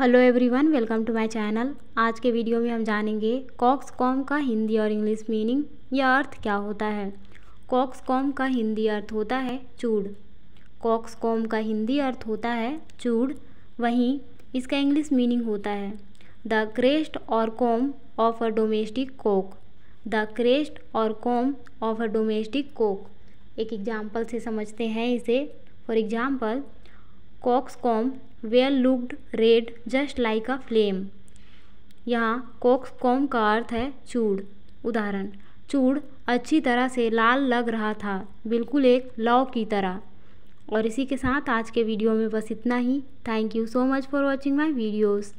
hello everyone welcome to my channel आज के video में हम जानेंगे कॉक्स कॉम का हिंदी और इंग्लिश मीनिंग या अर्थ क्या होता है कॉक्स कॉम का हिंदी अर्थ होता है चूड़ कॉक्स कॉम का हिंदी अर्थ होता है चूड़ वहीं इसका इंग्लिश मीनिंग होता है the crest or comb of a domestic cock the crest or comb of a domestic cock एक एग्जाम्पल से समझते हैं इसे for example coxcomb where looked red just like a flame यहाँ कोक्स कॉम का अर्थ है चूड़ उदाहरण चूड़ अच्छी तरह से लाल लग रहा था बिल्कुल एक लौ की तरह और इसी के साथ आज के वीडियो में बस इतना ही thank you so much for watching my videos